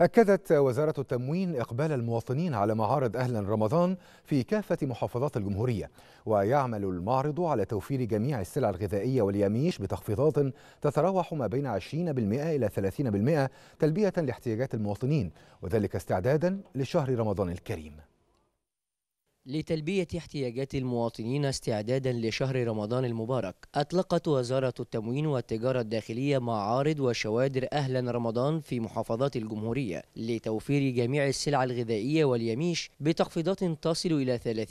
أكدت وزارة التموين إقبال المواطنين على معارض أهلا رمضان في كافة محافظات الجمهورية ويعمل المعرض على توفير جميع السلع الغذائية واليميش بتخفيضات تتراوح ما بين 20% إلى 30% تلبية لاحتياجات المواطنين وذلك استعدادا لشهر رمضان الكريم لتلبية احتياجات المواطنين استعدادا لشهر رمضان المبارك أطلقت وزارة التموين والتجارة الداخلية معارض وشوادر أهلا رمضان في محافظات الجمهورية لتوفير جميع السلع الغذائية واليميش بتخفيضات تصل إلى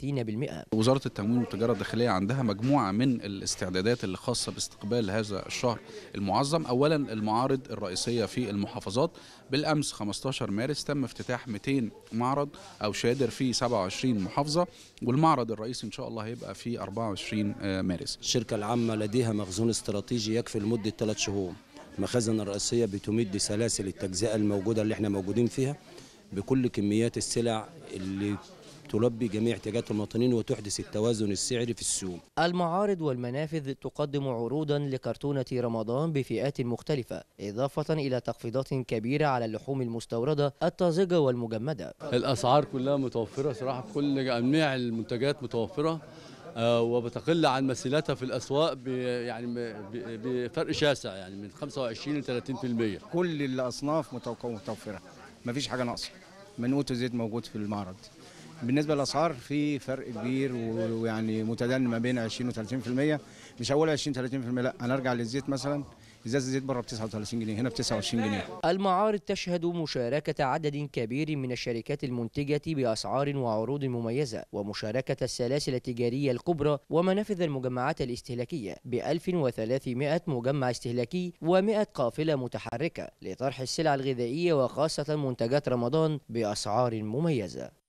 30% وزارة التموين والتجارة الداخلية عندها مجموعة من الاستعدادات الخاصة باستقبال هذا الشهر المعظم أولا المعارض الرئيسية في المحافظات بالأمس 15 مارس تم افتتاح 200 معرض أو شادر في 27 محافظة المحافظه والمعرض الرئيسي ان شاء الله هيبقى في 24 آه، مارس الشركه العامه لديها مخزون استراتيجي يكفي لمده 3 شهور المخازن الرئيسيه بتمد سلاسل التجزئه الموجوده اللي احنا موجودين فيها بكل كميات السلع اللي تلبي جميع احتياجات المواطنين وتحدث التوازن السعري في السوق المعارض والمنافذ تقدم عروضا لكرتونة رمضان بفئات مختلفة إضافة إلى تخفيضات كبيرة على اللحوم المستوردة الطازجة والمجمدة الأسعار كلها متوفرة صراحة كل جميع المنتجات متوفرة آه، وبتقل عن مثيلاتها في الاسواق يعني بفرق شاسع يعني من 25 ل 30% كل الاصناف متوفره مفيش حاجه ناقصه منقوط الزيت موجود في المعرض بالنسبه للاسعار في فرق كبير ويعني متدني ما بين 20 و 30% مش اول 20 30% لا انا ارجع للزيت مثلا ازاز الزيت بره ب 39 جنيه هنا ب 29 جنيه المعارض تشهد مشاركة عدد كبير من الشركات المنتجة بأسعار وعروض مميزة ومشاركة السلاسل التجارية الكبرى ومنافذ المجمعات الاستهلاكية ب 1300 مجمع استهلاكي و100 قافلة متحركة لطرح السلع الغذائية وخاصة منتجات رمضان بأسعار مميزة